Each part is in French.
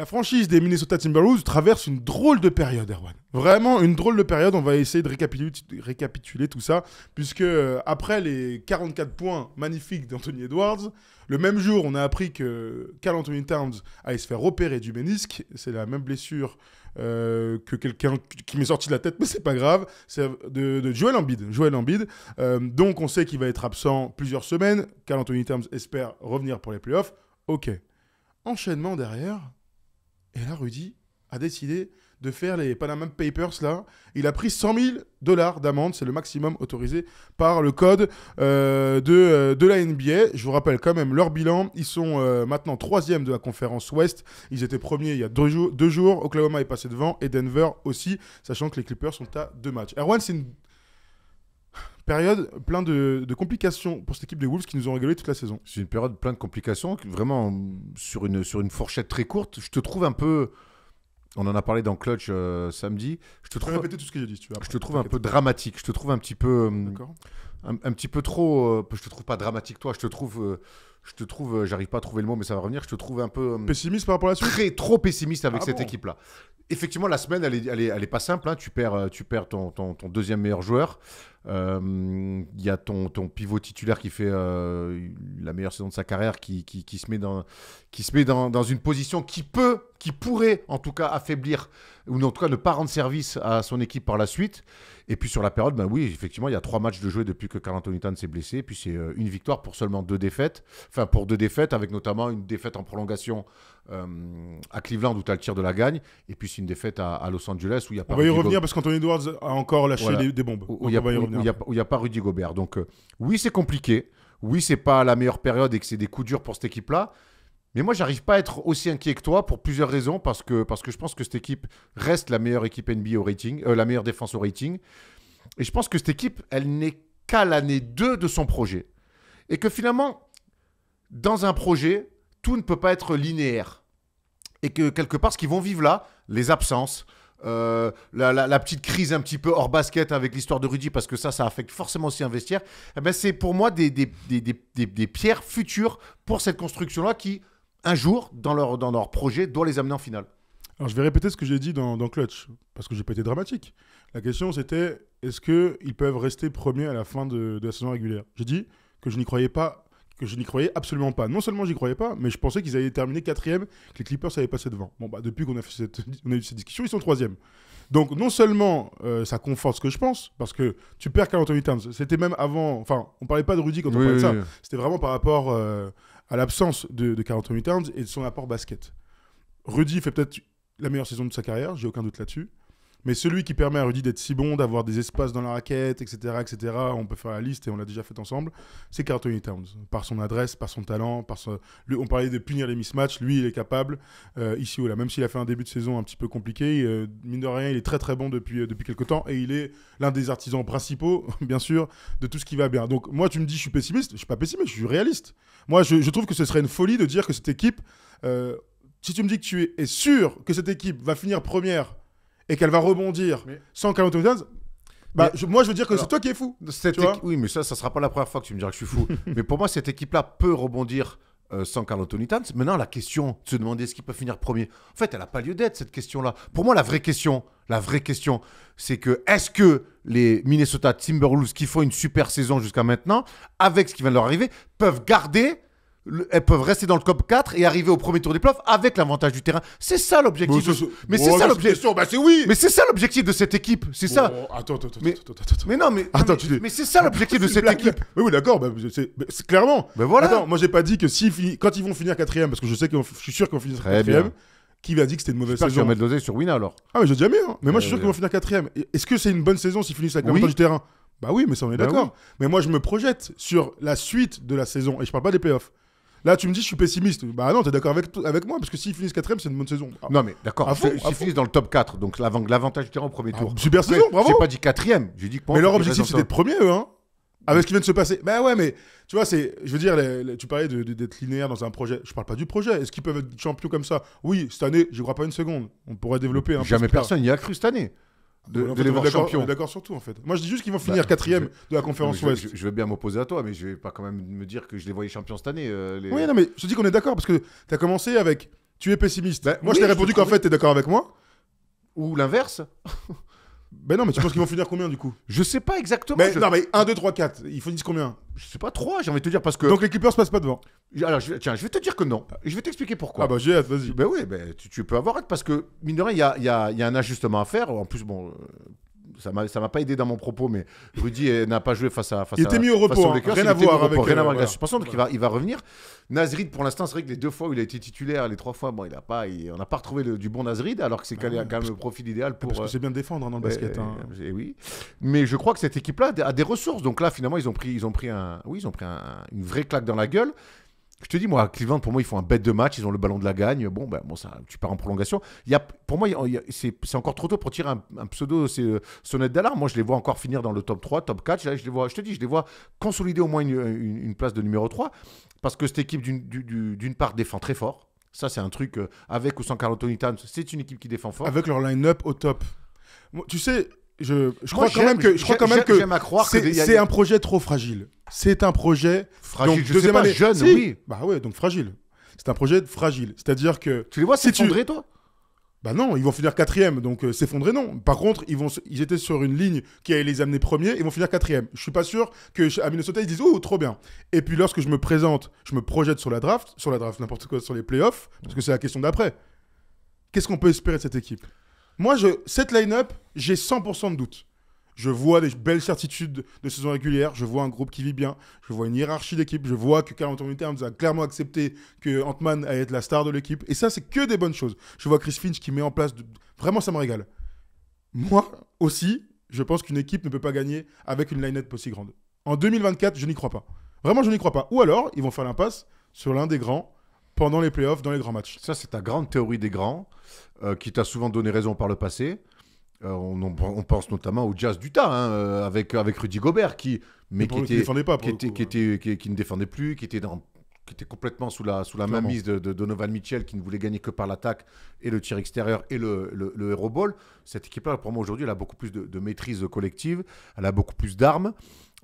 La franchise des Minnesota Timberwolves traverse une drôle de période, Erwan. Vraiment une drôle de période. On va essayer de récapituler, tout ça, puisque euh, après les 44 points magnifiques d'Anthony Edwards, le même jour, on a appris que Carl Anthony Towns allait se faire opérer du ménisque. C'est la même blessure euh, que quelqu'un qui m'est sorti de la tête, mais c'est pas grave, c'est de, de, Joel Embiid. Joel Embiid. Euh, donc on sait qu'il va être absent plusieurs semaines. Carl Anthony Towns espère revenir pour les playoffs. Ok. Enchaînement derrière, et là, Rudy a décidé de faire les Panama Papers là. Il a pris 100 000 dollars d'amende, c'est le maximum autorisé par le code euh, euh, de, la NBA. Je vous rappelle quand même leur bilan. Ils sont euh, maintenant troisième de la conférence Ouest. Ils étaient premiers il y a deux, deux, jours. Oklahoma est passé devant et Denver aussi, sachant que les Clippers sont à deux matchs. Erwan, c'est une période plein de, complications pour cette équipe des Wolves qui nous ont régalé toute la saison. C'est une période plein de complications, vraiment sur une, sur une fourchette très courte. Je te trouve un peu. On en a parlé dans Clutch euh, samedi. Je te trouve. Répéter tout ce que j'ai dit, tu Je te trouve un peu dramatique. Je te trouve un petit peu. Euh, D'accord un, petit peu trop. Euh, je te trouve pas dramatique, toi. Je te trouve. Euh, je te trouve, euh, j'arrive pas à trouver le mot, mais ça va revenir. Je te trouve un peu pessimiste par rapport à la suite. Très trop pessimiste avec ah cette équipe-là. Effectivement, la semaine, elle est, elle est, pas simple. Hein. Tu perds, tu perds ton, deuxième meilleur joueur. Il y a ton, ton, pivot titulaire qui fait la meilleure saison de sa carrière, qui, qui, se met, dans, qui se met dans, une position qui peut qui pourrait en tout cas affaiblir ou en tout cas ne pas rendre service à son équipe par la suite. Et puis sur la période, ben oui, effectivement, il y a trois matchs de jouer depuis que Carl Anthony s'est blessé. Et puis c'est euh, une victoire pour seulement deux défaites. Enfin, pour deux défaites, avec notamment une défaite en prolongation euh, à Cleveland où tu as le tir de la gagne. Et puis c'est une défaite à, Los Angeles où il n'y a pas. On va y revenir parce qu'Anthony Edwards a encore lâché des, bombes. Où il n'y a, pas Rudy Gobert. Donc euh, oui, c'est compliqué. Oui, c'est pas la meilleure période et que c'est des coups durs pour cette équipe-là. Mais moi, j'arrive pas à être aussi inquiet que toi pour plusieurs raisons. Parce que, parce que je pense que cette équipe reste la meilleure équipe NBA au rating, euh, la meilleure défense au rating. Et je pense que cette équipe, elle n'est qu'à l'année 2 de son projet. Et que finalement, dans un projet, tout ne peut pas être linéaire. Et que quelque part, ce qu'ils vont vivre là, les absences, euh, la, petite crise un petit peu hors basket avec l'histoire de Rudy, parce que ça, ça affecte forcément aussi un vestiaire, eh ben c'est pour moi des, des, des, des pierres futures pour cette construction-là qui, un jour, dans leur, dans leur projet, doit les amener en finale. Alors, je vais répéter ce que j'ai dit dans, Clutch, parce que j'ai pas été dramatique. La question, c'était est-ce qu'ils peuvent rester premiers à la fin de, la saison régulière J'ai dit que je n'y croyais pas, que je n'y croyais absolument pas. Non seulement j'y croyais pas, mais je pensais qu'ils allaient terminer quatrième, que les Clippers avaient passé devant. Bon, bah, depuis qu'on a, fait eu cette discussion, ils sont troisième. Donc, non seulement euh, ça conforte ce que je pense, parce que tu perds Carl Anthony Towns. C'était même avant. Enfin, on parlait pas de Rudy quand on parlait de ça. C'était vraiment par rapport. Euh, à l'absence de, de Anthony Towns et de son apport basket. Rudy fait peut-être la meilleure saison de sa carrière, j'ai aucun doute là-dessus. Mais celui qui permet à Rudy d'être si bon, d'avoir des espaces dans la raquette, etc., etc., on peut faire la liste et on l'a déjà fait ensemble, c'est Carlton Towns. Par son adresse, par son talent, par on parlait de punir les mismatchs, lui il est capable, euh, ici ou là, même s'il a fait un début de saison un petit peu compliqué, euh, mine de rien, il est très très bon depuis, euh, depuis quelques temps et il est l'un des artisans principaux, bien sûr, de tout ce qui va bien. Donc moi tu me dis je suis pessimiste, je suis pas pessimiste, je suis réaliste. Moi je, je trouve que ce serait une folie de dire que cette équipe si tu me dis que tu es sûr que cette équipe va finir première et qu'elle va rebondir sans Carl Anthony Towns, moi je veux dire que c'est toi qui es fou. Cette oui, mais ça, ça sera pas la première fois que tu me diras que je suis fou. mais pour moi, cette équipe-là peut rebondir euh, sans Carl Anthony Towns. Maintenant, la question de se demander ce qui peut finir premier, en fait, elle n'a pas lieu d'être, cette question-là. Pour moi, la vraie question, la vraie question, c'est que est-ce que les Minnesota Timberwolves, qui font une super saison jusqu'à maintenant, avec ce qui vient de leur arriver, peuvent garder elles peuvent rester dans le top 4 et arriver au premier tour des playoffs avec l'avantage du terrain. C'est ça l'objectif. Mais c'est ça l'objectif. Bah, oui. Mais c'est ça l'objectif de cette équipe. C'est ça. Attends, attends, mais... attends, Mais non, mais. c'est ça l'objectif de cette équipe. Oui, oui d'accord. Bah, c'est clairement. Mais je voilà. moi j'ai pas dit que quand ils vont finir quatrième, parce que je sais que je suis sûr qu'ils vont finir quatrième. Qui va dire que c'était une mauvaise saison Je mettre sur Wina alors. Ah mais j'ai jamais. Hein. Mais moi je suis sûr euh, qu'ils vont finir quatrième. Est-ce que c'est une bonne saison s'ils finissent avec l'avantage du terrain Bah oui, mais ça on est bah d'accord. Mais moi je me projette sur la suite de la saison et je parle pas des playoffs. Là, tu me dis, je suis pessimiste. Bah non, t'es d'accord avec, moi, parce que s'ils finissent quatrième, c'est une bonne saison. Non, mais d'accord, s'ils finissent dans le top 4, donc l'avantage du terrain au premier ah, tour. super Après, saison, bravo. pas dit quatrième, j'ai dit que Mais leur objectif, c'est d'être premier, eux, hein avec ce qui vient de se passer. bah ouais, mais tu vois, c'est, je veux dire, tu parlais d'être linéaire dans un projet. Je parle pas du projet. Est-ce qu'ils peuvent être champions comme ça Oui, cette année, je crois pas une seconde. On pourrait développer. un Jamais personne n'y a cru cette année de, D'accord sur en fait. Moi je dis juste qu'ils vont bah, finir quatrième de la conférence Ouest. Je, vais bien m'opposer à toi, mais je vais pas quand même me dire que je les voyais champions cette année. Euh, oui, non, mais je te dis qu'on est d'accord parce que tu as commencé avec tu es pessimiste. Bah, moi je t'ai répondu qu'en fait tu es d'accord avec moi. Ou l'inverse. Ben non, mais tu penses qu'ils vont finir combien du coup Je sais pas exactement. Mais, Non, mais 1, 2, 3, 4, ils finissent combien Je sais pas, 3, j'ai envie de te dire parce que. Donc les se passent pas devant Alors, tiens, je vais te dire que non. Je vais t'expliquer pourquoi. Ah bah j'ai vas-y. Ben oui, ben, tu, peux avoir hâte parce que, mine de rien, il y a, un ajustement à faire. En plus, bon, euh, ça m'a pas aidé dans mon propos, mais Rudy eh, n'a pas joué face à. Face il était mis au hein. repos, rien euh, à voir avec, rien voir la suspension, donc il, va, il va revenir. Nazrid, pour l'instant, c'est vrai que les deux fois où il a été titulaire, les trois fois, bon, il a pas, il, on n'a pas retrouvé du bon Nazrid, alors que c'est ah quand, même le profil idéal pour. Parce que c'est bien défendre hein, dans le euh, basket. Hein. oui. Mais je crois que cette équipe-là a des ressources. Donc là, finalement, ils ont pris, ils ont pris, un, oui, ils ont pris une vraie claque dans la gueule. Je te dis, moi, Cleveland, pour moi, ils font un bête de match, ils ont le ballon de la gagne. Bon, ben, bon ça, tu pars en prolongation. Il y a, pour moi, c'est encore trop tôt pour tirer un, pseudo euh, sonnette d'alarme. Moi, je les vois encore finir dans le top 3, top 4. Là, je, les vois, je te dis, je les vois consolider au moins une, place de numéro 3. Parce que cette équipe, d'une part, défend très fort. Ça, c'est un truc, euh, avec ou sans Carlton Tony c'est une équipe qui défend fort. Avec leur line-up au top. tu sais, je, crois quand même que je crois quand même que c'est un projet trop fragile. C'est un projet fragile. Donc, je sais pas, jeune, oui. Bah ouais, donc fragile. C'est un projet fragile. C'est-à-dire que tu les vois s'effondrer, toi Bah non, ils vont finir quatrième, donc euh, s'effondrer non. Par contre, ils vont, ils étaient sur une ligne qui allait les amener premiers, ils vont finir quatrième. Je suis pas sûr que à Minnesota ils disent oh trop bien. Et puis lorsque je me présente, je me projette sur la draft, sur la draft n'importe quoi, sur les playoffs, parce que c'est la question d'après. Qu'est-ce qu'on peut espérer de cette équipe moi, cette line-up, j'ai 100% de doute. Je vois des belles certitudes de saison régulière, je vois un groupe qui vit bien, je vois une hiérarchie d'équipe, je vois que Carl Anthony nous a clairement accepté que Antman man allait être la star de l'équipe. Et ça, c'est que des bonnes choses. Je vois Chris Finch qui met en place. Vraiment, ça me régale. Moi aussi, je pense qu'une équipe ne peut pas gagner avec une line-up aussi grande. En 2024, je n'y crois pas. Vraiment, je n'y crois pas. Ou alors, ils vont faire l'impasse sur l'un des grands pendant les playoffs, dans les grands matchs. Ça, c'est ta grande théorie des grands, euh, qui t'a souvent donné raison par le passé. Euh, on, pense notamment au Jazz d'Utah, hein, euh, avec, avec Rudy Gobert, qui, mais, qui, ne défendait plus, qui était, dans, qui était complètement sous la, sous la mainmise de, Donovan Mitchell, qui ne voulait gagner que par l'attaque et le tir extérieur et le, le, Hero Ball. Cette équipe-là, pour moi, aujourd'hui, elle a beaucoup plus de, de maîtrise collective, elle a beaucoup plus d'armes.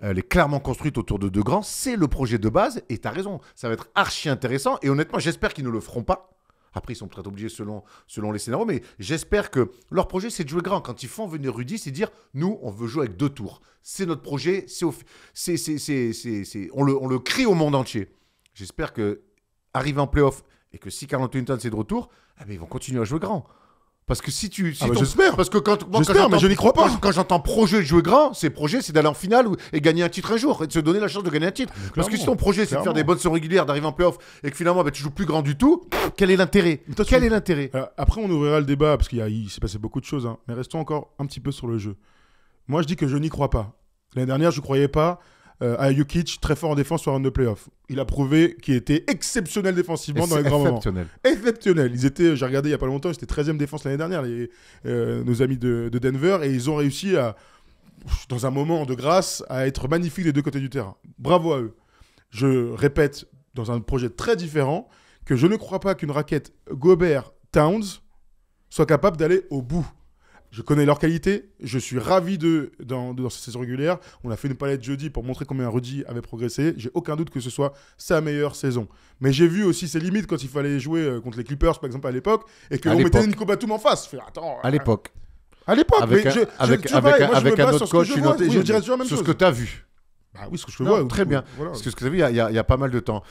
Euh, elle est clairement construite autour de deux grands. C'est le projet de base, et tu as raison, ça va être archi intéressant. Et honnêtement, j'espère qu'ils ne le feront pas. Après, ils sont peut-être obligés selon, selon les scénarios, mais j'espère que leur projet, c'est de jouer grand. Quand ils font venir Rudy, c'est dire nous, on veut jouer avec deux tours. C'est notre projet, c'est, on, le, on crie au monde entier. J'espère que en playoff et que si Carl Anthony c'est de retour, ah ben, ils vont continuer à jouer grand. Parce que si tu. Ah, j'espère. Parce que quand. mais je n'y crois pas. Quand, j'entends projet de jouer grand, c'est projet, c'est d'aller en finale et gagner un titre un jour et de se donner la chance de gagner un titre. parce que si ton projet, c'est de faire des bonnes saisons régulières, d'arriver en playoff et que finalement, bah, tu joues plus grand du tout, quel est l'intérêt Quel est l'intérêt euh, Après, on ouvrira le débat parce qu'il s'est passé beaucoup de choses. Hein. Mais restons encore un petit peu sur le jeu. Moi, je dis que je n'y crois pas. L'année dernière, je ne croyais pas. Euh, à Jokic, très fort en défense sur un de playoff. Il a prouvé qu'il était exceptionnel défensivement dans les grands moments. Exceptionnel. Exceptionnel. Ils étaient, j'ai regardé il n'y a pas longtemps, c'était 13e défense l'année dernière, les, euh, nos amis de, Denver, et ils ont réussi à, dans un moment de grâce, à être magnifiques des deux côtés du terrain. Bravo à eux. Je répète, dans un projet très différent, que je ne crois pas qu'une raquette Gobert-Towns soit capable d'aller au bout. Je connais leur qualité. Je suis ravi d'eux dans, cette saison régulière. On a fait une palette jeudi pour montrer combien Rudy avait progressé. J'ai aucun doute que ce soit sa meilleure saison. Mais j'ai vu aussi ses limites quand il fallait jouer euh, contre les Clippers, par exemple, à l'époque, et qu'on mettait Nico Batum en face. attends, à l'époque. Euh, à l'époque, avec, un autre coach, Je dirais la même chose. Sur ce que tu as vu. Bah oui, ce que je vois. Très bien. Parce que ce que tu as vu il y, a pas mal de temps.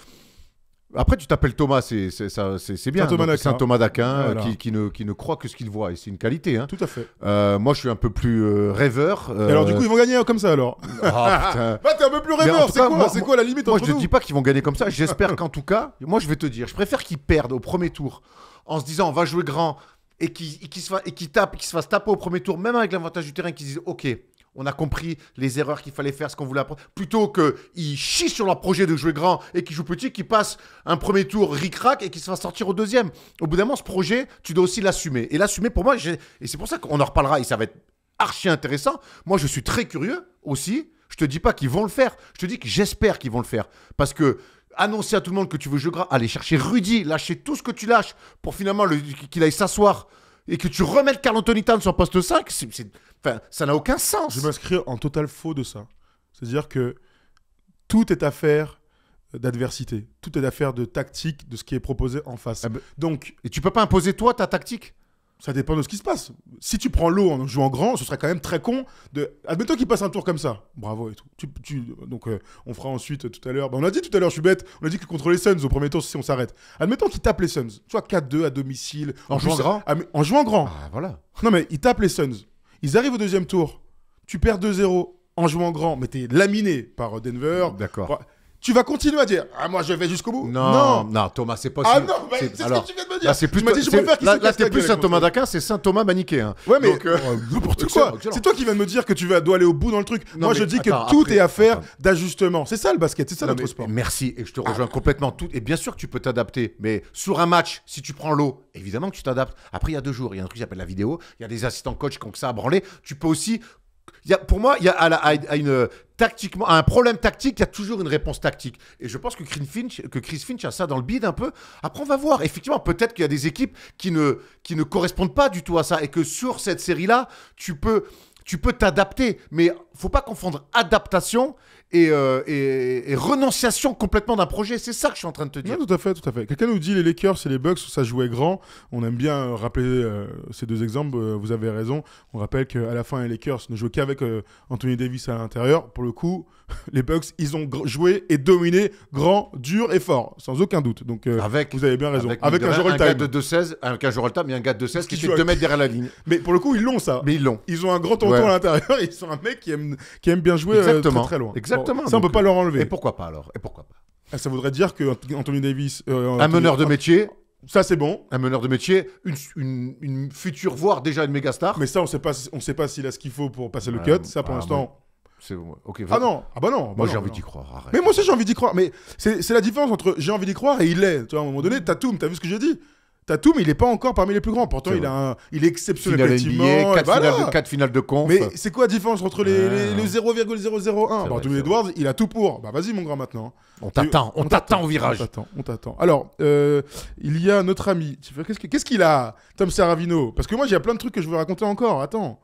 Après, tu t'appelles Thomas, c'est bien. Saint Thomas d'Aquin, euh, qui, qui, ne, qui, ne, croit que ce qu'il voit, et c'est une qualité. Hein. Tout à fait. Euh, moi, je suis un peu plus euh, rêveur. alors, du coup, ils vont gagner hein, comme ça, alors Ah, bah, t'es un peu plus rêveur, c'est quoi, quoi, la limite Moi, je ne dis pas qu'ils vont gagner comme ça, j'espère qu'en tout cas, moi, je vais te dire, je préfère qu'ils perdent au premier tour, en se disant, on va jouer grand, et qu'ils se, se fassent taper au premier tour, même avec l'avantage du terrain, qu'ils disent, ok, on a compris les erreurs qu'il fallait faire, ce qu'on voulait apprendre. Plutôt qu'ils chient sur leur projet de jouer grand et qu'ils jouent petit, qu'ils passent un premier tour ric-rac et qu'ils se fassent sortir au deuxième. Au bout d'un moment, ce projet, tu dois aussi l'assumer. Et l'assumer, pour moi, et c'est pour ça qu'on en reparlera et ça va être archi intéressant. Moi, je suis très curieux aussi. Je te dis pas qu'ils vont le faire. Je te dis que j'espère qu'ils vont le faire. Parce que annoncer à tout le monde que tu veux jouer grand, aller chercher Rudy, lâcher tout ce que tu lâches pour finalement qu'il aille s'asseoir et que tu remettes Carl Anthony sur poste 5, enfin, ça n'a aucun sens. Je m'inscris en total faux de ça. C'est-à-dire que tout est affaire d'adversité, tout est affaire de tactique, de ce qui est proposé en face. Ah ben, Donc, et tu peux pas imposer toi ta tactique ça dépend de ce qui se passe. Si tu prends l'eau en jouant grand, ce serait quand même très con de. Admettons qu'il passe un tour comme ça. Bravo et tout. Donc, euh, on fera ensuite tout à l'heure. Bah, on a dit tout à l'heure, je suis bête. On a dit que contre les Suns, au premier tour, si on s'arrête. Admettons qu'il tape les Suns. Tu vois, 4-2 à domicile. En, jouant grand ah, En jouant grand. Ah, voilà. Non, mais il tape les Suns. Ils arrivent au deuxième tour. Tu perds 2-0 en jouant grand, mais t'es laminé par euh, Denver. D'accord. Bah, tu vas continuer à dire Ah, moi, je vais jusqu'au bout. Non, non, Thomas, c'est pas Ah non, mais c'est ce que tu viens de me dire. Là, c'est plus, dit, je là, là, t'es plus Saint Thomas d'Aquin, c'est Saint Thomas Maniquet. Hein. Ouais, mais euh, oh, quoi. C'est toi qui viens de me dire que tu vas, dois aller au bout dans le truc. moi, je dis que tout est affaire d'ajustement. C'est ça le basket, c'est ça notre sport. Merci, et je te ah. rejoins complètement. Tout... Et bien sûr que tu peux t'adapter, mais sur un match, si tu prends l'eau, évidemment que tu t'adaptes. Après, il y a deux jours, il y a un truc qui s'appelle la vidéo, il y a des assistants coach qui ont que ça à branler. Tu peux aussi pour moi, il y a à, une tactiquement, un problème tactique, il y a toujours une réponse tactique. Et je pense que Chris Finch, que Chris Finch a ça dans le bide un peu. Après, on va voir. Effectivement, peut-être qu'il y a des équipes qui ne, qui ne correspondent pas du tout à ça et que sur cette série-là, tu peux tu peux t'adapter. Mais faut pas confondre adaptation euh, et, et, renonciation complètement d'un projet. C'est ça que je suis en train de te dire. Oui, tout à fait, tout à fait. Quelqu'un nous dit les Lakers et les Bucks, ça jouait grand. On aime bien euh, rappeler euh, ces deux exemples. Vous avez raison. On rappelle qu'à la fin, les Lakers ne jouaient qu'avec Anthony Davis à l'intérieur. Pour le coup, les Bucks, ils ont joué et dominé grand, dur et fort, sans aucun doute. Donc, avec, vous avez bien raison. Avec, un joueur un gars de 16, avec un joueur un gars de 16 qui, fait 2 mètres derrière la ligne. Mais pour le coup, ils l'ont ça. Mais ils l'ont. Ils ont un grand tonton à l'intérieur. Ils sont un mec qui aime, qui aime bien jouer très, très loin. Exactement ça, on peut pas leur enlever. Et pourquoi pas alors Et pourquoi pas ah, Ça voudrait dire que Davis. Euh, un meneur de métier. Ah, ça, c'est bon. Un meneur de métier, une, future, voire déjà une méga star. Mais ça, on sait pas, on sait pas s'il a ce qu'il faut pour passer le cut. Ça, pour l'instant. ah non, ah bah non. Bah, moi j'ai bah, envie d'y croire. Mais moi aussi j'ai envie d'y croire. Mais c'est la différence entre j'ai envie d'y croire et il est. Tu vois, à un moment donné, Tatum, as vu ce que j'ai dit mais il n'est pas encore parmi les plus grands. Pourtant, il, a un, il est exceptionnel. Il 4, finales de, Mais c'est quoi la différence entre les, 0,001 Edwards, il a tout pour. Bah vas-y, mon grand, maintenant. On t'attend, on, t'attend au virage. On t'attend. Alors, euh, il y a notre ami. Qu'est-ce qu'il a, Tom Serravino Parce que moi, j'ai plein de trucs que je veux raconter encore. Attends.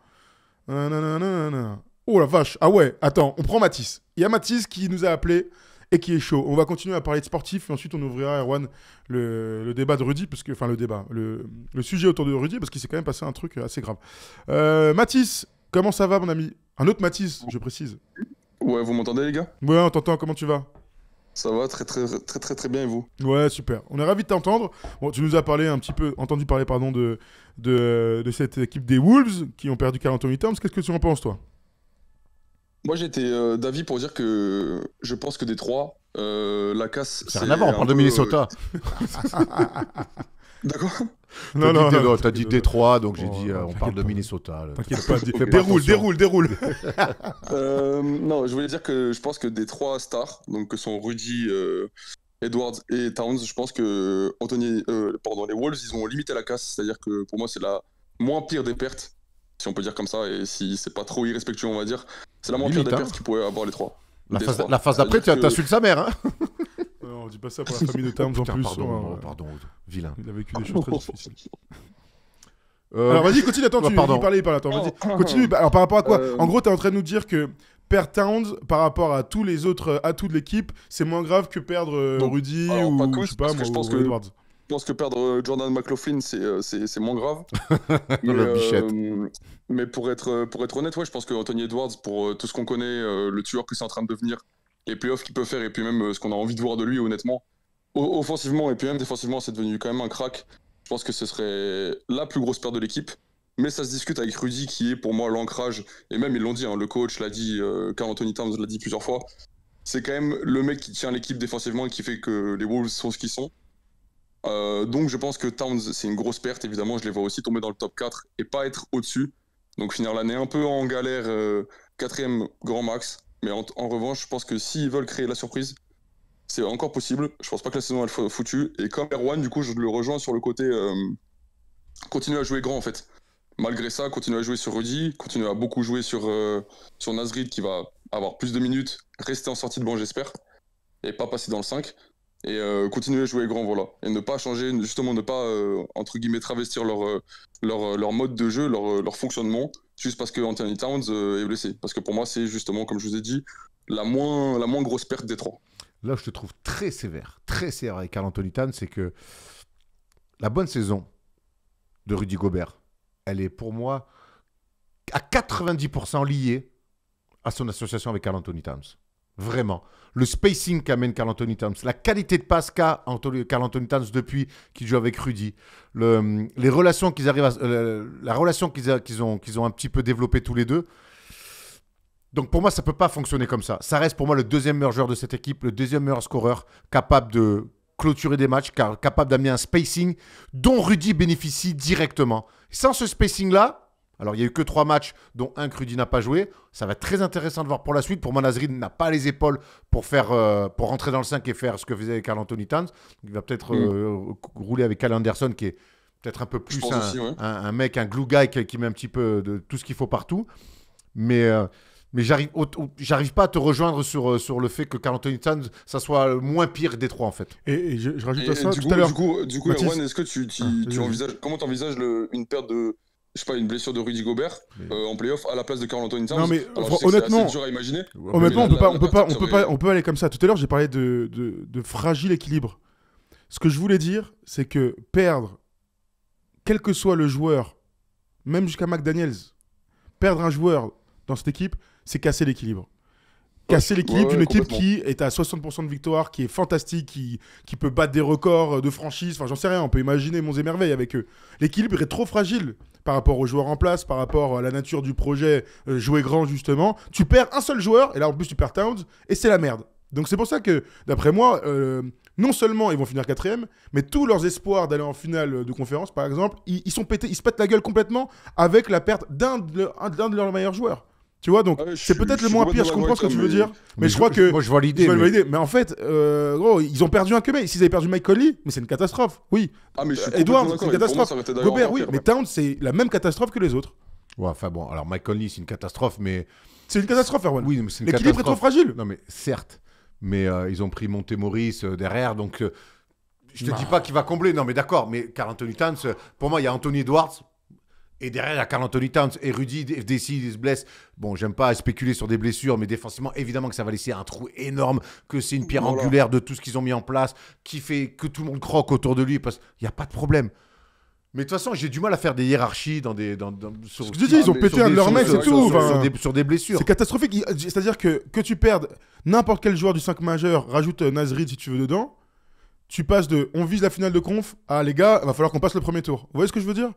Oh la vache. Ah ouais, attends, on prend Matisse. Il y a Matisse qui nous a appelé et qui est chaud. On va continuer à parler de sportif et ensuite on ouvrira, Erwan, le, le débat de Rudy, parce que, enfin le débat, le, sujet autour de Rudy, parce qu'il s'est quand même passé un truc assez grave. Euh, Mathis, comment ça va, mon ami Un autre Mathis, je précise. Ouais, vous m'entendez, les gars Ouais, on t'entend, comment tu vas ça va très très très très très bien et vous Ouais super, on est ravis de t'entendre. Bon, tu nous as parlé un petit peu, entendu parler pardon de, de, cette équipe des Wolves qui ont perdu 48 Towns. Qu'est-ce que tu en penses toi moi, j'étais euh, d'avis pour dire que je pense que des trois, euh, la casse. C'est rien avant, on parle de Minnesota. Euh, D'accord Non, non, non, t'as dit Détroit, donc j'ai oh, dit euh, on parle de Minnesota. déroule, déroule, déroule. Non, je voulais dire que je pense que des trois stars, donc que sont Rudy, Edwards et Towns, je pense que Anthony, pendant les Wolves, ils ont limité la casse, c'est-à-dire que pour moi, c'est la moins pire des pertes si on peut dire comme ça, et si c'est pas trop irrespectueux, on va dire, c'est la moins pire des hein. pertes qui pourrait avoir les trois. La phase, d'après, tu su sa mère, hein Non, on dit pas ça pour la famille de Towns, oh, en plus. Hein. Oh, pardon, vilain. Il a vécu des choses très difficiles. Euh, alors vas-y, continue, attends, tu pardon. parlais, parle, attends, vas-y. Continue, bah, alors par rapport à quoi euh. En gros, t'es en train de nous dire que perdre Towns par rapport à tous les autres euh, atouts de l'équipe, c'est moins grave que perdre Rudy ou, je pas, moi, pense que Edwards pense que perdre euh, Jordan McLaughlin, c'est euh, moins grave. Euh, mais, pour, être, pour être honnête, ouais, je pense que Anthony Edwards, pour tout ce qu'on connaît, le tueur que c'est en train de devenir, les playoffs qu'il peut faire, et puis même ce qu'on a envie de voir de lui, honnêtement, offensivement et puis même défensivement, c'est devenu quand même un crack. Je pense que ce serait la plus grosse perte de l'équipe. Mais ça se discute avec Rudy, qui est pour moi l'ancrage. Et même, ils l'ont dit, hein, le coach l'a dit, euh, Anthony Towns l'a dit plusieurs fois. C'est quand même le mec qui tient l'équipe défensivement et qui fait que les Wolves sont ce qu'ils sont. Euh, donc je pense que Towns, c'est une grosse perte, évidemment, je les vois aussi tomber dans le top 4 et pas être au-dessus. Donc finir l'année un peu en galère, euh, quatrième ème grand max. Mais en, revanche, je pense que s'ils veulent créer la surprise, c'est encore possible. Je pense pas que la saison elle foutue. Et comme Erwan, du coup, je le rejoins sur le côté euh, continue à jouer grand en fait. Malgré ça, continue à jouer sur Rudy, continue à beaucoup jouer sur, sur Nasrid qui va avoir plus de minutes, rester en sortie de banc, j'espère, et pas passer dans le 5 et euh, continuer à jouer grand, voilà. Et ne pas changer, justement, ne pas, euh, entre guillemets, travestir leur, euh, leur, leur mode de jeu, leur, leur fonctionnement, juste parce que Anthony Towns est blessé. Parce que pour moi, c'est justement, comme je vous ai dit, la moins, la moins grosse perte des trois. Là, je te trouve très sévère, très sévère avec Carl Anthony Towns, c'est que la bonne saison de Rudy Gobert, elle est pour moi à 90% liée à son association avec Carl Anthony Towns. Vraiment. Le spacing qu'amène Carl Anthony Towns, la qualité de passe qu'a Carl Anthony Towns depuis qu'il joue avec Rudy, le, les relations qu'ils arrivent à, euh, la relation qu'ils ont, qu'ils ont un petit peu développée tous les deux. Donc pour moi, ça ne peut pas fonctionner comme ça. Ça reste pour moi le deuxième meilleur joueur de cette équipe, le deuxième meilleur scoreur capable de clôturer des matchs, capable d'amener un spacing dont Rudy bénéficie directement. Sans ce spacing-là, alors, il y a eu que trois matchs, dont un Crudy n'a pas joué. Ça va être très intéressant de voir pour la suite. Pour moi, n'a pas les épaules pour, faire, euh, pour rentrer dans le 5 et faire ce que faisait Carl Anthony Towns. Il va peut-être mm. euh, rouler avec Cal Anderson, qui est peut-être un peu plus un, mec, un glue guy qui, met un petit peu de tout ce qu'il faut partout. Mais. Euh, mais j'arrive, pas à te rejoindre sur, sur le fait que Carl Anthony Towns, ça soit le moins pire des trois, en fait. Et, je, rajoute à ça du tout coup, à l'heure. Du coup, du est-ce que tu, ah, comment tu envisages une perte de, je sais pas, une blessure de Rudy Gobert euh, en playoff à la place de Carl Anthony Towns. Non, mais honnêtement, on peut, pas, on, peut pas, on, peut pas, on peut aller comme ça. Tout à l'heure, j'ai parlé de, de, fragile équilibre. Ce que je voulais dire, c'est que perdre, quel que soit le joueur, même jusqu'à McDaniels, perdre un joueur dans cette équipe, c'est casser l'équilibre casser l'équilibre d'une équipe qui est à 60% de victoire, qui est fantastique, qui, peut battre des records euh, de franchise. Enfin, j'en sais rien, on peut imaginer mon émerveille avec eux. L'équilibre est trop fragile par rapport aux joueurs en place, par rapport à la nature du projet, euh, jouer grand justement. Tu perds un seul joueur, et là en plus tu perds Towns, et c'est la merde. Donc c'est pour ça que, d'après moi, euh, non seulement ils vont finir quatrième, mais tous leurs espoirs d'aller en finale de conférence, par exemple, ils, sont pétés, ils se pètent la gueule complètement avec la perte d'un de leurs meilleurs joueurs. Tu vois, donc ah c'est peut-être le moins pire, je comprends ce que tu veux dire. Mais, je, crois que. Moi, je vois l'idée. Mais... mais... en fait, euh, gros, ils ont perdu un mais S'ils avaient perdu Michael Lee, mais c'est une catastrophe. Oui. Ah, mais je suis euh, Edward, c'est une catastrophe. Robert, oui. Mais Towns, c'est la même catastrophe que les autres. Ouais, enfin bon, alors Michael Lee, c'est une catastrophe, mais. C'est une catastrophe, Erwan. Oui, mais c'est une L'équilibre est trop fragile. Non, mais certes. Mais euh, ils ont pris Monté Maurice derrière, donc. Je te bah. dis pas qu'il va combler, non mais d'accord, mais car Anthony Towns, pour moi il y a Anthony Edwards, et derrière, il y a Carl Anthony Towns et Rudy décide, il se blesse. Bon, j'aime pas spéculer sur des blessures, mais défensivement, évidemment que ça va laisser un trou énorme, que c'est une pierre angulaire de tout ce qu'ils ont mis en place, qui fait que tout le monde croque autour de lui parce qu'il n'y a pas de problème. Mais de toute façon, j'ai du mal à faire des hiérarchies dans des. Dans, sur, ce que je dis, ah, ils ont pété de leurs c'est tout. Sur, des, blessures. C'est catastrophique. C'est-à-dire que, que tu perdes n'importe quel joueur du 5 majeur, rajoute euh, Nazrid si tu veux dedans, tu passes de on vise la finale de conf à les gars, il va falloir qu'on passe le premier tour. Vous voyez ce que je veux dire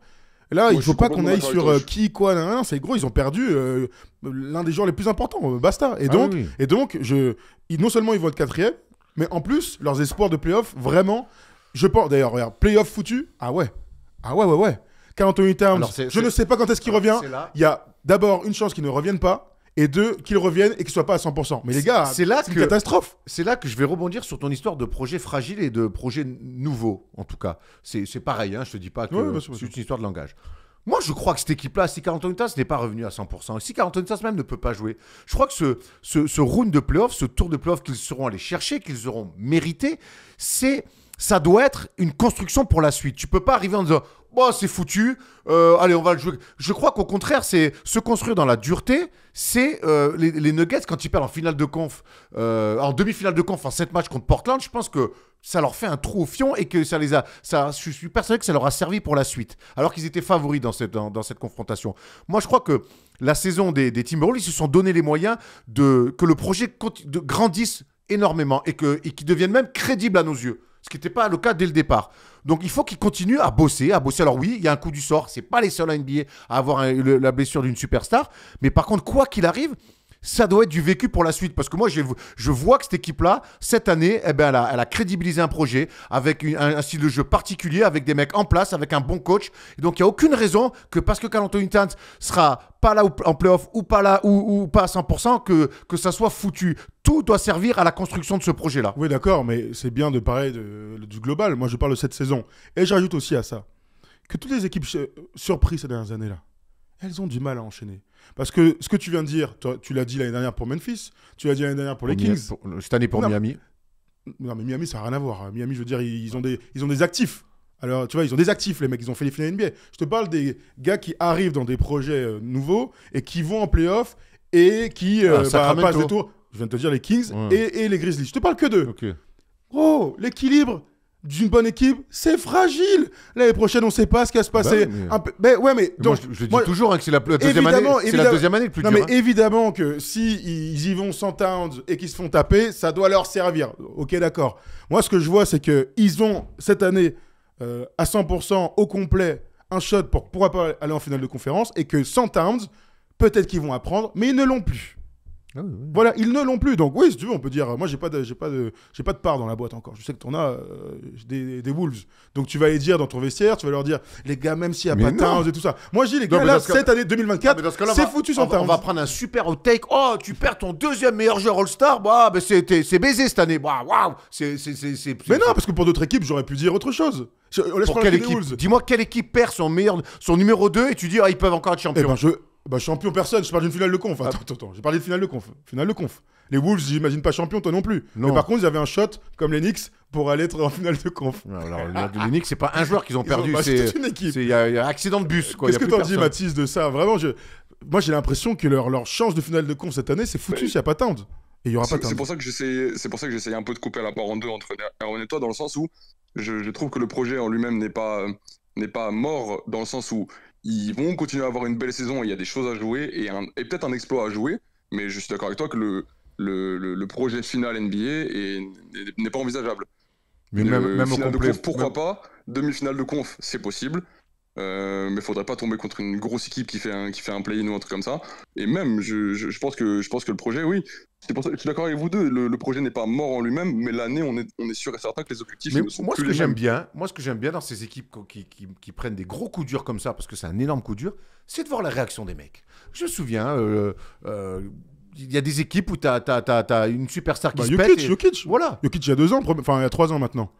Là, il ne faut pas qu'on aille sur euh, qui, quoi, c'est gros, ils ont perdu euh, l'un des joueurs les plus importants, euh, basta. Et ah donc, et donc je, non seulement ils vont être quatrième, mais en plus, leurs espoirs de playoff, vraiment, je pense, d'ailleurs, regarde, playoff foutu, ah ouais, ah ouais, ouais, ouais. Carl Anthony je ne sais pas quand est-ce qu'il revient. Il y a d'abord une chance qu'il ne revienne pas, et deux, qu'ils reviennent et qu'ils soient pas à 100%. Mais les gars, c'est là que, catastrophe. C'est là que je vais rebondir sur ton histoire de projet fragile et de projet nouveau, en tout cas. C'est pareil, hein, je te dis pas que c'est une histoire de langage. Moi, je crois que cette équipe-là, si ce n'est pas revenu à 100%, si ça, même ne peut pas jouer, je crois que ce, ce, ce round de playoff, ce tour de play-off qu'ils seront allés chercher, qu'ils auront mérité, c'est ça doit être une construction pour la suite. Tu peux pas arriver en disant c'est foutu. Euh, allez, on va le jouer. Je crois qu'au contraire, c'est se construire dans la dureté. C'est euh, les, Nuggets quand ils perdent en finale de conf, euh, en demi-finale de conf, en sept matchs contre Portland. Je pense que ça leur fait un trou au fion et que ça les a. Ça, je suis persuadé que ça leur a servi pour la suite. Alors qu'ils étaient favoris dans cette, confrontation. Moi, je crois que la saison des, des Timberwolves, ils se sont donné les moyens de que le projet grandisse énormément et que et qu'ils deviennent même crédibles à nos yeux ce qui n'était pas le cas dès le départ. Donc il faut qu'il continue à bosser, à bosser. Alors oui, il y a un coup du sort, Ce n'est pas les seuls à NBA à avoir la blessure d'une superstar, mais par contre, quoi qu'il arrive, ça doit être du vécu pour la suite. Parce que moi, je vois que cette équipe-là, cette année, eh ben, elle, a, elle a crédibilisé un projet avec un, style de jeu particulier, avec des mecs en place, avec un bon coach. donc, il n'y a aucune raison que parce que calenton Anthony sera pas là en playoff ou pas là ou, ou, pas à 100%, que, que ça soit foutu. Tout doit servir à la construction de ce projet-là. Oui, d'accord, mais c'est bien de parler du global. Moi, je parle de cette saison. Et j'ajoute aussi à ça que toutes les équipes surprises ces dernières années-là, elles ont du mal à enchaîner. Parce que ce que tu viens de dire, tu, tu l'as dit l'année dernière pour Memphis, tu l'as dit l'année dernière pour les Kings. Euh, cette année pour Miami. Non, mais Miami, ça n'a rien à voir. Hein. Miami, je veux dire, ils, ont des, ils ont des actifs. Alors, tu vois, ils ont des actifs, les mecs, ils ont fait les finales NBA. Je te parle des gars qui arrivent dans des projets euh, nouveaux et qui vont en playoff et qui ça euh, ah, bah, passent des tours. Je viens de te dire les Kings et, et, les Grizzlies. Je te parle que d'eux. Oh, l'équilibre, d'une bonne équipe, c'est fragile. L'année prochaine, on ne sait pas ce qui va se passer. Bah ouais, mais je, dis toujours hein, que c'est la, deuxième année. la non, Mais hein. évidemment que si ils y vont sans Towns et qu'ils se font taper, ça doit leur servir. Ok, d'accord. Moi, ce que je vois, c'est que ils ont cette année euh, à 100% au complet un shot pour ne pas aller en finale de conférence et que sans Towns, peut-être qu'ils vont apprendre, mais ils ne l'ont plus. Ah voilà, ils ne l'ont plus. Donc oui, si tu veux, on peut dire, euh, moi j'ai pas de, j'ai pas de, j'ai pas de part dans la boîte encore. Je sais que t'en as euh, des, des, Wolves. Donc tu vas les dire dans ton vestiaire, tu vas leur dire, les gars, même s'il y a pas Towns et tout ça. Moi j'ai les gars cette année 2024, c'est foutu sans On va prendre un super take. Oh, tu perds ton deuxième meilleur joueur All-Star, bah, bah c'est baisé cette année. Bah, waouh, c'est, Mais non, parce que pour d'autres équipes, j'aurais pu dire autre chose. pour quelle équipe Dis-moi quelle équipe perd son meilleur, son numéro 2 et tu dis, ah, ils peuvent encore être eh champions. Eh ben, je, bah, champion personne, je parle d'une finale de conf. Attends, ah. attends, attends. j'ai parlé de finale de conf. Finale de conf. Les Wolves, j'imagine pas champion, toi non plus. Non. Mais par contre, ils avaient un shot, comme les Knicks, pour aller être en finale de conf. Alors, les c'est pas un joueur qu'ils ont perdu. c'est une équipe. Il y, a a accident de bus. Qu'est-ce que t'en dis, Mathis, de ça Vraiment, je... moi, j'ai l'impression que leur, leur chance de finale de conf cette année, c'est foutu Il n'y a pas tente. Et il y aura c'est, pas C'est pour ça que j'essaie, c'est pour ça que j'essayais un peu de couper la part en deux entre Aaron et toi, dans le sens où je, je trouve que le projet en lui-même n'est pas, n'est pas mort, dans le sens où ils vont continuer à avoir une belle saison il y a des choses à jouer et, peut-être un exploit à jouer. Mais je suis d'accord avec toi que le, projet final NBA n'est pas envisageable. Mais même, au complet, pourquoi pas Demi-finale de conf, c'est possible. Euh, mais faudrait pas tomber contre une grosse équipe qui fait un, qui fait un play-in ou un truc comme ça. Et même, je, je, pense, que, je pense que le projet, oui, pour ça, je suis d'accord avec vous deux, le, projet n'est pas mort en lui-même, mais l'année, on est, on est sûr et certain que les objectifs moi, ce que j'aime bien, Moi, ce que j'aime bien dans ces équipes qui, qui, prennent des gros coups durs comme ça, parce que c'est un énorme coup dur, c'est de voir la réaction des mecs. Je me souviens... Euh, euh, il y a des équipes où tu as, as, une superstar qui bah, se pète. Et... voilà. il y a deux ans, enfin il y a trois ans maintenant.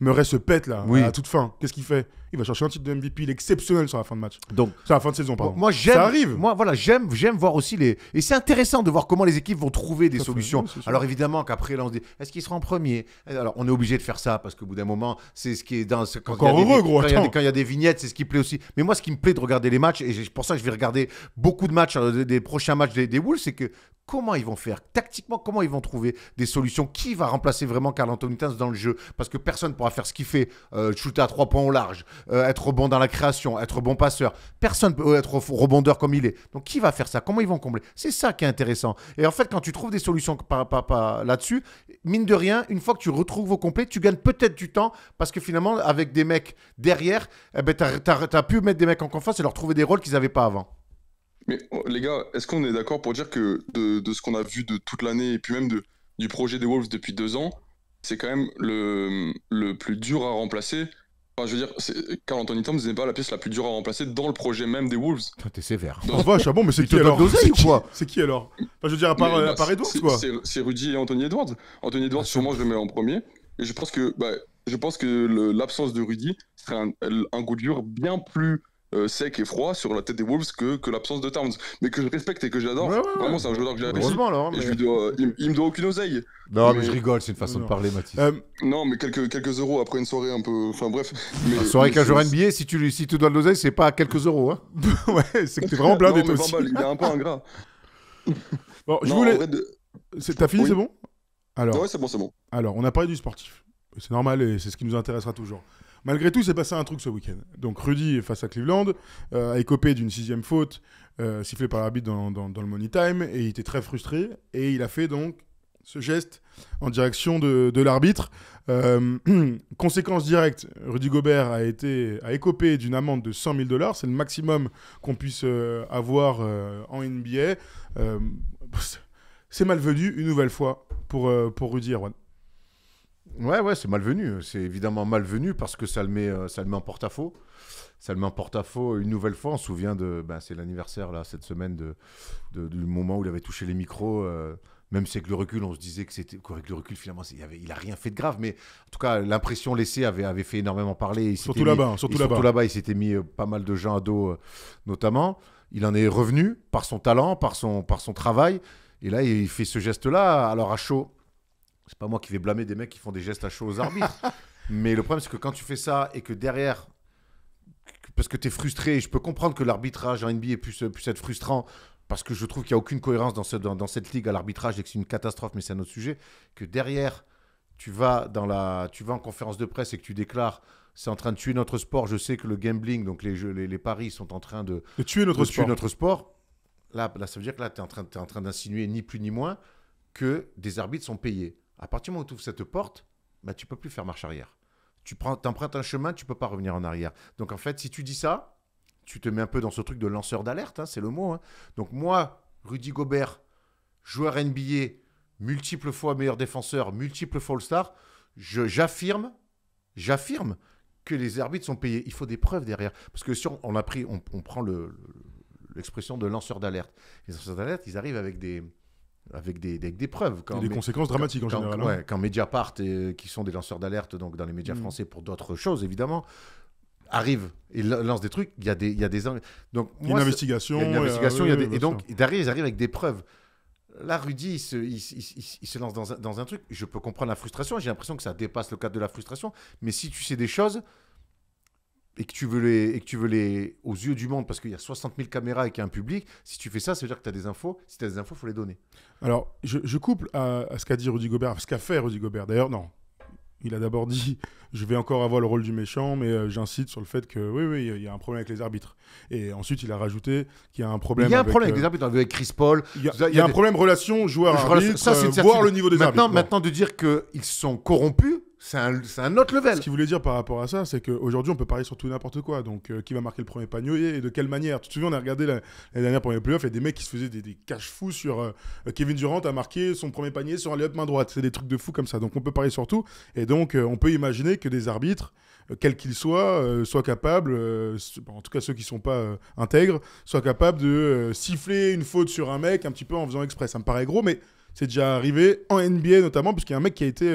Murray se pète là, à toute fin. Qu'est-ce qu'il fait il va chercher un titre de MVP. Il est exceptionnel sur la fin de match. Donc, sur la fin de saison, pardon. Moi, j'aime. Moi, voilà, j'aime, j'aime voir aussi les. Et c'est intéressant de voir comment les équipes vont trouver des solutions. Alors évidemment qu'après, là, on se dit, est-ce qu'il sera en premier Alors, on est obligé de faire ça parce qu'au bout d'un moment, c'est ce qui est dans. ce. heureux, gros. Quand il, y a des... vignettes, c'est ce qui plaît aussi. Mais moi, ce qui me plaît de regarder les matchs, et c'est pour ça, que je vais regarder beaucoup de matchs, euh, des, prochains matchs des, des Wolves, c'est que comment ils vont faire tactiquement, comment ils vont trouver des solutions, qui va remplacer vraiment Carl Anthony Towns dans le jeu, parce que personne pourra faire ce qu'il fait, euh, shooter à trois points au large, euh, être bon dans la création, être bon passeur. Personne ne peut être rebondeur comme il est. Donc qui va faire ça Comment ils vont combler C'est ça qui est intéressant. Et en fait, quand tu trouves des solutions là-dessus, mine de rien, une fois que tu retrouves au complet, tu gagnes peut-être du temps parce que finalement, avec des mecs derrière, eh ben, tu as, pu mettre des mecs en confiance et leur trouver des rôles qu'ils n'avaient pas avant. Mais oh, les gars, est-ce qu'on est, d'accord pour dire que de, ce qu'on a vu de toute l'année et puis même du projet des Wolves depuis deux ans, c'est quand même le plus dur à remplacer Enfin, je veux dire, Carl Anthony Towns n'est pas la pièce la plus dure à remplacer dans le projet même des Wolves. T'es sévère. Oh vache, ah bon, mais c'est qui, alors C'est qui, qui alors enfin, Je veux dire, à part, euh, Edwards, quoi. C'est Rudy et Anthony Edwards. Anthony Edwards, sûrement, je le mets en premier. Et je pense que, bah, je pense que l'absence de Rudy serait un, un, goût dur bien plus euh, sec et froid sur la tête des Wolves que, que l'absence de Towns, mais que je respecte et que j'adore. Vraiment, c'est un joueur que j'adore. Heureusement, alors. Mais... je il, me doit aucune oseille. Non, mais, je rigole, c'est une façon de parler, Mathis. Euh, non, mais quelques, quelques euros après une soirée un peu. Enfin, bref. une soirée qu'un joueur NBA, si tu, si tu dois de l'oseille, c'est pas à quelques euros. Hein. ouais, c'est que t'es vraiment blindé, toi aussi. il est un peu ingrat. bon, je voulais. T'as fini, c'est bon alors, ouais, c'est bon, c'est bon. Alors, on a parlé du sportif. C'est normal et c'est ce qui nous intéressera toujours. Malgré tout, c'est passé un truc ce week-end. Donc Rudy face à Cleveland euh, a écopé d'une sixième faute euh, sifflée par l'arbitre dans, le Money Time et il était très frustré et il a fait donc ce geste en direction de, l'arbitre. Euh, conséquence directe, Rudy Gobert a, été, a écopé d'une amende de 100 000 dollars. C'est le maximum qu'on puisse avoir en NBA. c'est malvenu une nouvelle fois pour, pour Rudy Erwan. Ouais, ouais, c'est malvenu. C'est évidemment malvenu parce que ça le met, euh, ça le met en porte-à-faux. Ça le met en porte-à-faux une nouvelle fois. On se souvient de. Ben, c'est l'anniversaire, là, cette semaine, du moment où il avait touché les micros. Euh, même si avec le recul, on se disait que c'était. que le recul, finalement, il, avait, il a rien fait de grave. Mais en tout cas, l'impression laissée avait, fait énormément parler. surtout là-bas. Surtout là-bas. il s'était mis euh, pas mal de gens à dos, notamment. Il en est revenu par son talent, par son, par son travail. Et là, il fait ce geste-là. Alors, à chaud c'est pas moi qui vais blâmer des mecs qui font des gestes à chaud aux arbitres. mais le problème, c'est que quand tu fais ça et que derrière, parce que tu es frustré, et je peux comprendre que l'arbitrage en NBA puisse, plus être frustrant, parce que je trouve qu'il n'y a aucune cohérence dans, dans, cette ligue à l'arbitrage et que c'est une catastrophe, mais c'est un autre sujet, que derrière, tu vas, dans la, tu vas en conférence de presse et que tu déclares c'est en train de tuer notre sport, je sais que le gambling, donc les, jeux, les, paris sont en train de, tuer notre sport. notre sport. Là, ça veut dire que là, tu es en train, es en train d'insinuer ni plus ni moins que des arbitres sont payés. À partir du moment où tu ouvres cette porte, bah, tu peux plus faire marche arrière. Tu prends, empruntes un chemin, tu peux pas revenir en arrière. Donc en fait, si tu dis ça, tu te mets un peu dans ce truc de lanceur d'alerte, hein, c'est le mot. Hein. Donc moi, Rudy Gobert, joueur NBA, multiple fois meilleur défenseur, multiple fois All-Star, j'affirme, j'affirme que les arbitres sont payés. Il faut des preuves derrière. Parce que si on, a pris, on, prend l'expression le, de lanceur d'alerte. Les lanceurs d'alerte, ils arrivent avec des, avec des, des, preuves. Quand des conséquences dramatiques en général. Hein. Quand, Mediapart, euh, qui sont des lanceurs d'alerte donc dans les médias mm. français pour d'autres choses évidemment, arrivent et lancent des trucs, il y a des, il y a des donc une investigation, et, donc derrière, ils arrivent avec des preuves. Là, Rudy, il se, il, se lance dans dans un, truc. Je peux comprendre la frustration. J'ai l'impression que ça dépasse le cadre de la frustration. Mais si tu sais des choses, et que tu veux les, et que tu veux les aux yeux du monde, parce qu'il y a 60 000 caméras et qu'il y a un public, si tu fais ça, ça veut dire que tu as des infos. Si tu as des infos, il faut les donner. Alors, je, couple à, ce qu'a dit Rudy Gobert, à ce qu'a fait Rudy Gobert. D'ailleurs, non. Il a d'abord dit Je vais encore avoir le rôle du méchant, mais euh, j'incite sur le fait que oui, oui, il y a un problème avec les arbitres. Et ensuite, il a rajouté qu'il y a un problème. Il y a un avec, problème avec euh, les arbitres, avec Chris Paul. Il y a, un problème relation joueur-arbitre, euh, voir le niveau des maintenant, arbitres. Maintenant, de dire qu'ils sont corrompus, c'est un, autre level. Ce qu'il voulait dire par rapport à ça, c'est qu'aujourd'hui, on peut parier sur tout n'importe quoi. Donc, euh, qui va marquer le premier panier et de quelle manière Tu te souviens, on a regardé la dernière première les et il y a des mecs qui se faisaient des, des fous sur euh, euh, Kevin Durant a marqué son premier panier sur un layup main droite. C'est des trucs de fous comme ça. Donc, on peut parier sur tout. Et donc, on peut imaginer que des arbitres, quels qu'ils soient, soient capables, en tout cas ceux qui ne sont pas intègres, soient capables de siffler une faute sur un mec un petit peu en faisant exprès. Ça me paraît gros, mais c'est déjà arrivé en NBA notamment, puisqu'il y a un mec qui a été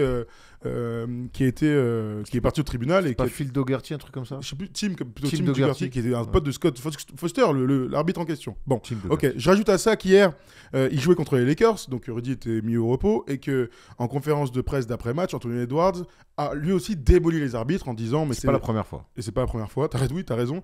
euh, qui a euh, qui est parti au tribunal et pas a... Phil Dougherty, un truc comme ça. Je sais plus, Tim, plutôt Tim, Dougherty, qui était un pote de Scott Foster, l'arbitre en question. Bon, ok. Je rajoute à ça qu'hier, euh, il jouait contre les Lakers, donc Rudy était mis au repos et que en conférence de presse d'après match, Anthony Edwards a lui aussi déboli les arbitres en disant mais c'est pas la première fois. Et c'est pas la première fois. T'as oui, t'as raison.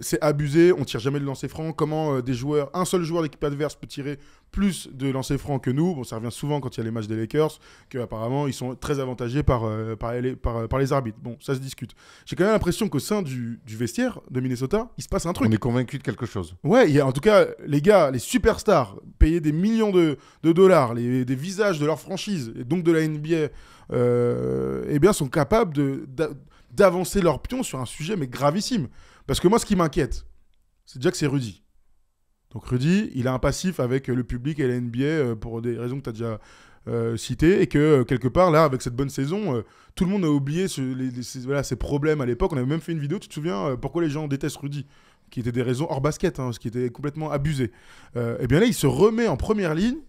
c'est abusé. On tire jamais de lancer franc. Comment des joueurs, un seul joueur d'équipe adverse peut tirer plus de lancers francs que nous Bon, ça revient souvent quand il y a les matchs des Lakers, que apparemment ils sont très avancés par, euh, par, les, euh, par, les arbitres. Bon, ça se discute. J'ai quand même l'impression qu'au sein du, vestiaire de Minnesota, il se passe un truc. On est convaincu de quelque chose. Ouais, y a, en tout cas, les gars, les superstars, payés des millions de, dollars, les, des visages de leur franchise, et donc de la NBA, euh, eh bien, sont capables de, d'avancer leur pion sur un sujet, mais gravissime. Parce que moi, ce qui m'inquiète, c'est déjà que c'est Rudy. Donc Rudy, il a un passif avec le public et la NBA euh, pour des raisons que tu as déjà euh, cité et que euh, quelque part là avec cette bonne saison euh, tout le monde a oublié ces, problèmes à l'époque on avait même fait une vidéo tu te souviens pourquoi les gens détestent Rudy qui étaient des raisons hors basket hein, ce qui était complètement abusé et bien là il se remet en première ligne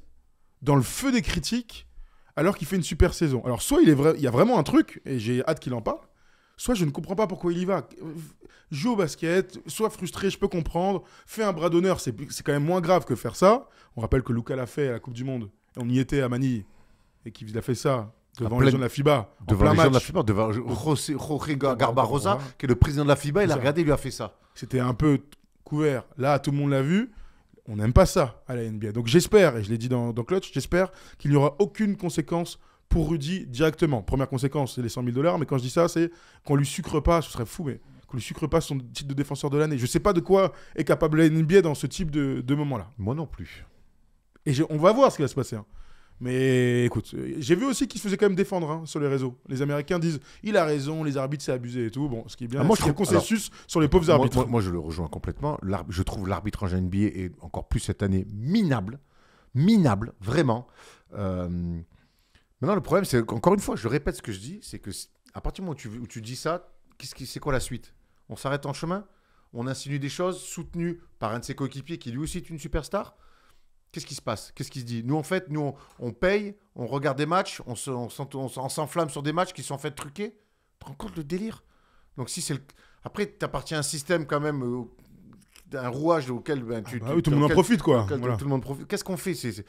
dans le feu des critiques alors qu'il fait une super saison alors soit il est il y a vraiment un truc et j'ai hâte qu'il en parle soit je ne comprends pas pourquoi il y va. Joue au basket, soit frustré, je peux comprendre. fait un bras d'honneur, c'est quand même moins grave que faire ça. On rappelle que Luca l'a fait à la Coupe du Monde on y était à Manille, et qu'il a fait ça devant les gens de la FIBA, devant les gens de la FIBA, devant Jorge Garbarosa, qui est le président de la FIBA, il a regardé, il lui a fait ça. C'était un peu couvert. Là, tout le monde l'a vu. On n'aime pas ça à la NBA. Donc j'espère, et je l'ai dit dans, dans Clutch, j'espère qu'il n'y aura aucune conséquence pour Rudy directement. Première conséquence, c'est les 100 000 dollars. Mais quand je dis ça, c'est qu'on lui sucre pas, ce serait fou, mais qu'on lui sucre pas son titre de défenseur de l'année. Je ne sais pas de quoi est capable la NBA dans ce type de, de moment-là. Moi non plus. Et on va voir ce qui va se passer. Hein. Mais écoute, j'ai vu aussi qu'il se faisait quand même défendre hein, sur les réseaux. Les Américains disent il a raison, les arbitres s'est abusé et tout. Bon, ce qui est bien, ah, moi, je trouve... consensus sur les pauvres arbitres. Moi, je le rejoins complètement. Je trouve l'arbitre en NBA et encore plus cette année minable, minable, vraiment. Euh, maintenant, le problème, c'est qu'encore une fois, je répète ce que je dis, c'est que à partir du moment où tu, tu dis ça, qu'est-ce qui, c'est quoi la suite On s'arrête en chemin On insinue des choses soutenues par un de ses coéquipiers qui lui aussi est une superstar qu'est-ce qui se passe Qu'est-ce qui se dit Nous, en fait, nous, on, paye, on regarde des matchs, on s'enflamme sur des matchs qui sont en fait truqués. Tu rends compte le délire Donc, si c'est le... Après, t'appartiens à un système quand même, euh, un rouage auquel ben, tu, ah bah tout, le monde en profite, quoi. Qu'est-ce qu'on fait c'est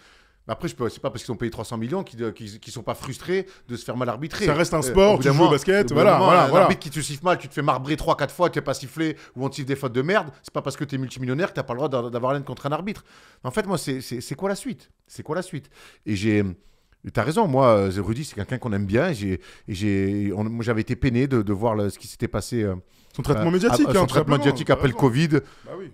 après, je pas parce qu'ils ont payé 300 millions euh, qu'ils, sont pas frustrés de se faire mal arbitrer. Ça reste un euh, sport, du basket, euh, voilà, voilà, voilà. L'arbitre qui te siffle mal, tu te fais marbrer 3-4 fois, tu n'es pas sifflé ou on te siffle des fautes de merde, c'est pas parce que tu es multimillionnaire que tu n'as pas le droit d'avoir l'aide contre un arbitre. En fait, moi, c'est quoi la suite C'est quoi la suite Et j'ai. T'as raison, moi, euh, Rudy, c'est quelqu'un qu'on aime bien. j'ai, j'avais été peiné de, voir ce qui s'était passé. Euh, son traitement euh, médiatique, hein, son traitement médiatique après le Covid. Bah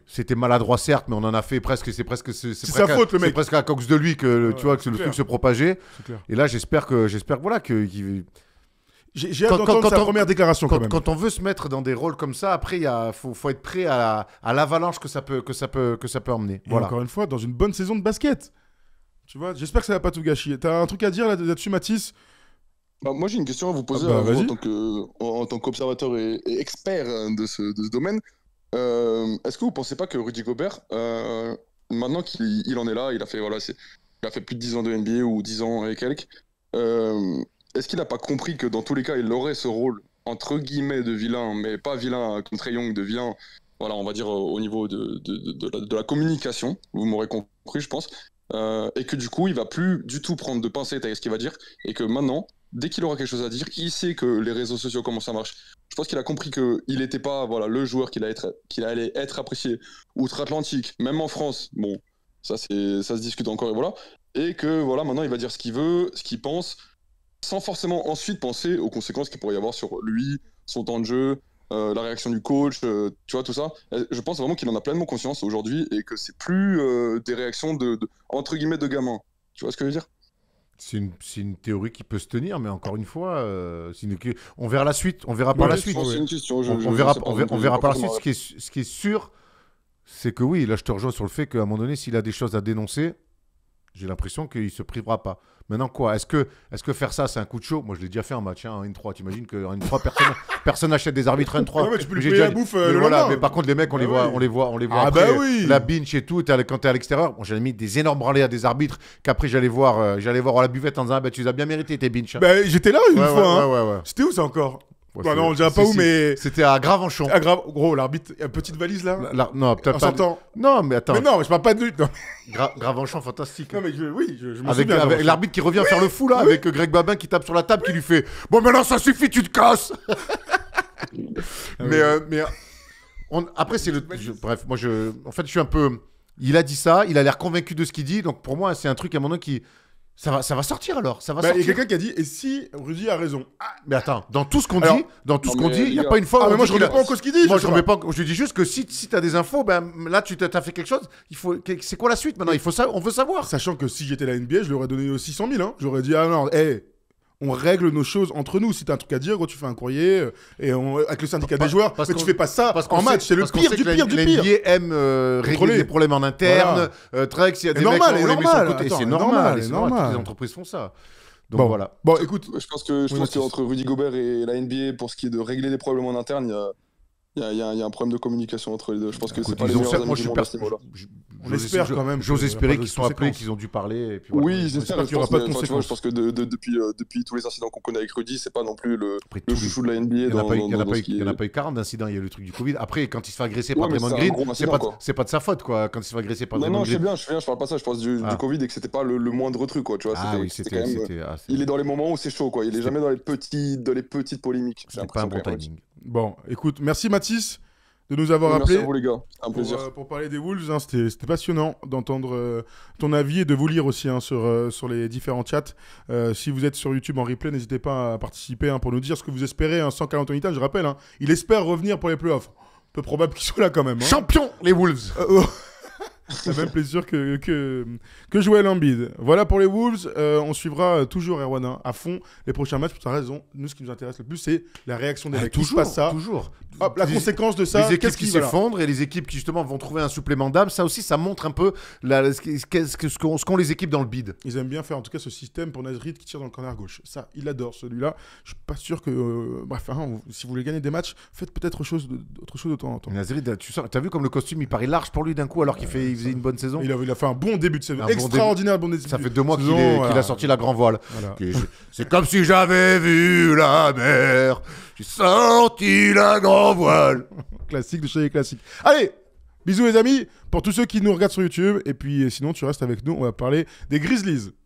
C'était maladroit, certes, mais on en a fait presque. C'est presque, c'est, sa faute, le mec. C'est presque à cause de lui que, tu vois, que le truc se propageait. Et là, j'espère que, j'espère voilà, que. j'ai hâte d'entendre sa première déclaration quand, même. quand, on veut se mettre dans des rôles comme ça, après, il faut, être prêt à, l'avalanche que ça peut, que ça peut, que ça peut emmener. encore une fois, dans une bonne saison de basket. Tu vois, j'espère que ça va pas tout gâcher. T'as un truc à dire là-dessus, Mathis bah, Moi, j'ai une question à vous poser ah bah, hein, en, tant qu'observateur et, expert hein, de ce, domaine. Euh, est-ce que vous pensez pas que Rudy Gobert, euh, maintenant qu'il en est là, il a fait voilà, il a fait plus de 10 ans de NBA ou 10 ans et quelques. Euh, est-ce qu'il n'a pas compris que dans tous les cas, il aurait ce rôle entre guillemets de vilain, mais pas vilain comme Trey Young, de vilain, voilà, on va dire au niveau de, de, de, la, communication, vous m'aurez compris, je pense. Euh, et que du coup, il va plus du tout prendre de pincettes avec ce qu'il va dire, et que maintenant, dès qu'il aura quelque chose à dire, il sait que les réseaux sociaux, comment ça marche. Je pense qu'il a compris qu'il n'était pas voilà, le joueur qu'il allait être apprécié outre-Atlantique, même en France. Bon, ça, ça se discute encore et voilà. Et que voilà, maintenant, il va dire ce qu'il veut, ce qu'il pense, sans forcément ensuite penser aux conséquences qu'il pourrait y avoir sur lui, son temps de jeu, euh, la réaction du coach, euh, tu vois, tout ça. Euh, je pense vraiment qu'il en a pleinement conscience aujourd'hui et que c'est plus des réactions de, entre guillemets, de gamins. Tu vois ce que je veux dire c'est une, théorie qui peut se tenir, mais encore une fois, on verra la suite. On verra par la suite. On verra, on par la suite. qui ce qui est sûr, c'est que oui, là je te rejoins sur le fait qu'à un moment donné, s'il a des choses à dénoncer, j'ai l'impression qu'il ne se privera pas. Maintenant, quoi Est-ce que, est que faire ça, c'est un coup de chaud Moi, je l'ai déjà fait en match, hein, en N3. T'imagines qu'en N3, personne, personne achète des arbitres N3. Ouais, mais tu peux lui payer la bouffe euh, mais le voilà, Mais par contre, les mecs, on, les, ah voit, on les voit, on les voit, ah après, bah La binge et tout, quand t'es à l'extérieur. Bon, j'avais mis des énormes branlées à des arbitres qu'après, j'allais voir, euh, j'allais voir à la buvette en disant ah bah, tu as bien mérité, tes binges. Bah, j'étais là une fois. Hein. C'était où ça encore bah non, on dirait pas où, mais. C'était à Gravenchon. Gros, l'arbitre, petite valise là Non, peut-être pas. Non, mais attends. Mais non, je parle pas de lutte. Gravenchon, fantastique. oui, je, me Avec, avec l'arbitre qui revient faire le fou là, avec euh, Greg Babin qui tape sur la table, qui lui fait Bon, maintenant ça suffit, tu te casses ah Mais. Euh, mais euh, on... Après, c'est le. Bref, moi, je. En fait, je suis un peu. Il a dit ça, il a l'air convaincu de ce qu'il dit, donc pour moi, c'est un truc à un moment qui. Ça va, ça va sortir alors. Ça va bah, Il y a quelqu'un qui a dit et si Rudy a raison ah, Mais attends, dans tout ce qu'on dit, dans tout ce qu'on dit, euh, il n'y a pas une fois. Ah, mais moi je remets pas en cause ce qu'il dit. Moi je remets pas. Je dis juste que si si t'as des infos, ben là tu t'as fait quelque chose. Il faut. C'est quoi la suite maintenant Il faut ça. On veut savoir. Sachant que si j'étais la NBA, je lui aurais donné 600 000. Hein. J'aurais dit ah non, hé, on règle nos choses entre nous. Si t'as un truc à dire, quand tu fais un courrier euh, et on, avec le syndicat des joueurs. Parce mais tu fais pas ça parce en match. C'est le pire du pire du pire. Les aiment euh, régler les problèmes en interne. normal, c'est normal, c'est normal. les entreprises font ça. bon. voilà. Bon, écoute, je pense que je pense qu'entre Rudy Gobert et la NBA, pour ce qui est de régler des problèmes en interne, il y a il y, a un problème de communication entre les deux. Je pense que c'est pas les meilleurs moi, je suis On quand même. J'ose espérer qu'ils sont appelés, qu'ils ont dû parler. Oui, j'espère qu'il n'y aura pas de conséquences. Je pense que euh, depuis, tous les incidents qu'on connaît avec Rudy, c'est pas non plus le, le chouchou de la NBA. Il n'y en, a pas eu 40 d'incidents. Il y a le truc du Covid. Après, quand il se fait agresser par Draymond Green, c'est pas de sa faute. quoi. Quand il se fait agresser par Draymond Green. Non, je sais bien, je parle pas ça. Je pense du ah. Covid et que c'était pas le moindre truc. Il est dans les moments où c'est chaud. Il est jamais dans les petites polémiques. C'est pas un bon timing. Bon, écoute, merci Mathis de nous avoir appelé. Merci à vous les gars, un plaisir. Euh, pour, parler des Wolves, hein. c'était passionnant d'entendre euh, ton avis et de vous lire aussi hein, sur, euh, sur les différents chats. si vous êtes sur YouTube en replay, n'hésitez pas à participer hein, pour nous dire ce que vous espérez. sans Carl Anthony je rappelle, il espère revenir pour les playoffs. Peu probable qu'il soit là quand même. Champion les Wolves oh le même plaisir que, que, que l'Ambide. Voilà pour les Wolves. Euh, on suivra euh, toujours Erwana hein, à fond les prochains matchs. Pour sa raison, nous, ce qui nous intéresse le plus, c'est la réaction des équipes. Ah, toujours, ça. toujours. la conséquence de ça. Les équipes qui, qui s'effondrent et les équipes qui, justement, vont trouver un supplément d'âme. Ça aussi, ça montre un peu ce, ce, ce qu'ont les équipes dans le bid. Ils aiment bien faire, en tout cas, ce système pour Nasrid qui tire dans le corner gauche. Ça, il adore celui-là. Je suis pas sûr que. enfin euh, bref, hein, si vous voulez gagner des matchs, faites peut-être autre chose de, chose de temps en temps. Nasrid, tu as vu comme le costume, il paraît large pour lui d'un coup, alors qu'il fait une bonne saison. Il a, fait un bon début de saison. Extraordinaire bon, Ça fait deux mois qu'il a sorti la grand voile. C'est comme si j'avais vu la mer. J'ai sorti la grand voile. Classique de chez Classique Allez, bisous les amis. Pour tous ceux qui nous regardent sur YouTube. Et puis euh, sinon, tu restes avec nous. On va parler des Grizzlies.